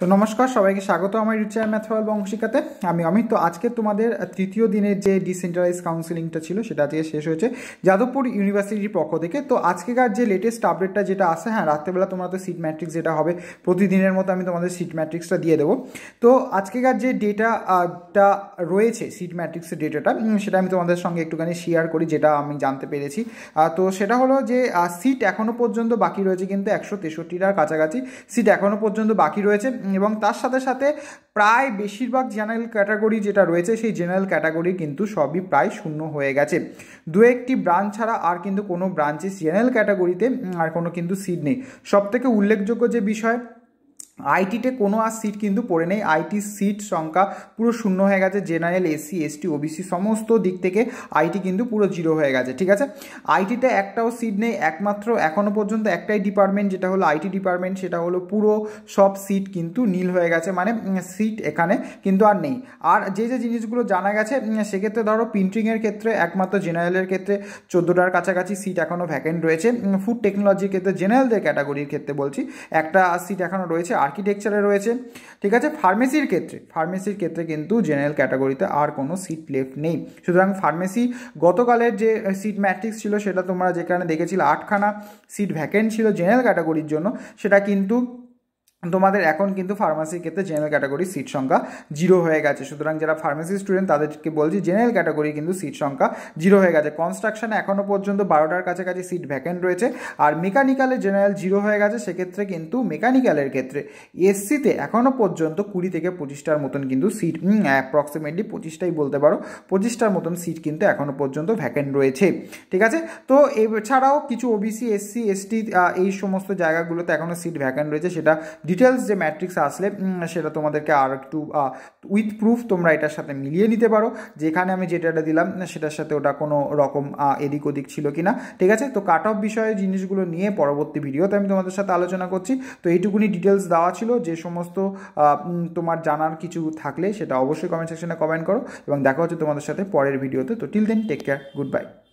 তো নমস্কার সবাইকে স্বাগত আমার রিটায়ার ম্যাথওয়াল বংশিকাতে আমি অমিত তো আজকে তোমাদের তৃতীয় দিনের যে ডিসেন্ট্রালাইজ কাউন্সিলিংটা ছিল সেটা আজকে শেষ হয়েছে যাদবপুর ইউনিভার্সিটির পক্ষ থেকে তো আজকেকার যে লেটেস্ট আপডেটটা যেটা আসে হ্যাঁ রাত্রেবেলা তো সিট ম্যাট্রিক্স যেটা হবে প্রতিদিনের মতো আমি তোমাদের সিট ম্যাট্রিক্সটা দিয়ে দেবো তো আজকেকার যে ডেটাটা রয়েছে সিট ম্যাট্রিক্সের ডেটাটা সেটা আমি তোমাদের সঙ্গে একটুখানি শেয়ার করি যেটা আমি জানতে পেরেছি তো সেটা হলো যে সিট এখনও পর্যন্ত বাকি রয়েছে কিন্তু একশো তেষট্টিটার কাছাকাছি সিট এখনও পর্যন্ত বাকি রয়েছে এবং তার সাথে সাথে প্রায় বেশিরভাগ জেনারেল ক্যাটাগরি যেটা রয়েছে সেই জেনারেল ক্যাটাগরি কিন্তু সবই প্রায় শূন্য হয়ে গেছে দু একটি ব্রাঞ্চ ছাড়া আর কিন্তু কোনো ব্রাঞ্চে জেনারেল ক্যাটাগরিতে আর কোনো কিন্তু সিট নেই সবথেকে উল্লেখযোগ্য যে বিষয় আইটিতে কোনো আর সিট কিন্তু পড়ে নেই আইটি সিট সংখ্যা পুরো শূন্য হয়ে গেছে জেনারেল এসি এসটি ওবিসি সমস্ত দিক থেকে আইটি কিন্তু পুরো জিরো হয়ে গেছে ঠিক আছে আইটিতে একটাও সিট নেই একমাত্র এখনও পর্যন্ত একটাই ডিপার্টমেন্ট যেটা হলো আইটি ডিপার্টমেন্ট সেটা হলো পুরো সব সিট কিন্তু নীল হয়ে গেছে মানে সিট এখানে কিন্তু আর নেই আর যে যে জিনিসগুলো জানা গেছে সেক্ষেত্রে ধরো প্রিন্টিংয়ের ক্ষেত্রে একমাত্র জেনারেলের ক্ষেত্রে চোদ্দোটার কাছাকাছি সিট এখনও ভ্যাকেন্ট রয়েছে ফুড টেকনোলজির ক্ষেত্রে জেনারেলদের ক্যাটাগরির ক্ষেত্রে বলছি একটা সিট এখনও রয়েছে আর্কিটেকচারে রয়েছে ঠিক আছে ফার্মেসির ক্ষেত্রে ফার্মেসির ক্ষেত্রে কিন্তু জেনারেল ক্যাটাগরিতে আর কোনো সিট লেফট নেই সুতরাং ফার্মেসি গতকালের যে সিট ম্যাট্রিক্স ছিল সেটা তোমরা যেখানে দেখেছিলে আটখানা সিট ভ্যাকেন্ট ছিল জেনারেল ক্যাটাগরির জন্য সেটা কিন্তু তোমাদের এখন কিন্তু ফার্মাসির ক্ষেত্রে জেনারেল ক্যাটাগরি সিট সংখ্যা জিরো হয়ে গেছে সুতরাং যারা ফার্মেসি স্টুডেন্ট তাদেরকে বলছি জেনারেল ক্যাটাগরি কিন্তু সিট সংখ্যা জিরো হয়ে গেছে কনস্ট্রাকশানে এখনও পর্যন্ত বারোটার কাছাকাছি সিট ভ্যাকেন্ট রয়েছে আর মেকানিক্যালের জেনারেল জিরো হয়ে গেছে সেক্ষেত্রে কিন্তু মেকানিক্যালের ক্ষেত্রে এসসিতে এখনও পর্যন্ত কুড়ি থেকে পঁচিশটার মতন কিন্তু সিট অ্যাপ্রক্সিমেটলি পঁচিশটাই বলতে পারো পঁচিশটার মতন সিট কিন্তু এখনও পর্যন্ত ভ্যাকেন্ট রয়েছে ঠিক আছে তো এছাড়াও কিছু ওবিসি এসসি এসটি এই সমস্ত জায়গাগুলোতে এখনও সিট ভ্যাকেন্ট রয়েছে সেটা ডিটেলস যে ম্যাট্রিক্স আসলে সেটা তোমাদেরকে আর একটু উইথ প্রুফ তোমরা এটার সাথে মিলিয়ে নিতে পারো যেখানে আমি যেটাটা দিলাম সেটার সাথে ওটা কোনো রকম এদিক ওদিক ছিল কি না ঠিক আছে তো কাট অফ বিষয়ে জিনিসগুলো নিয়ে পরবর্তী ভিডিওতে আমি তোমাদের সাথে আলোচনা করছি তো এইটুকুনি ডিটেলস দেওয়া ছিল যে সমস্ত তোমার জানার কিছু থাকলে সেটা অবশ্যই কমেন্ট সেকশনে কমেন্ট করো এবং দেখা হচ্ছে তোমাদের সাথে পরের ভিডিওতে তো till then take care good by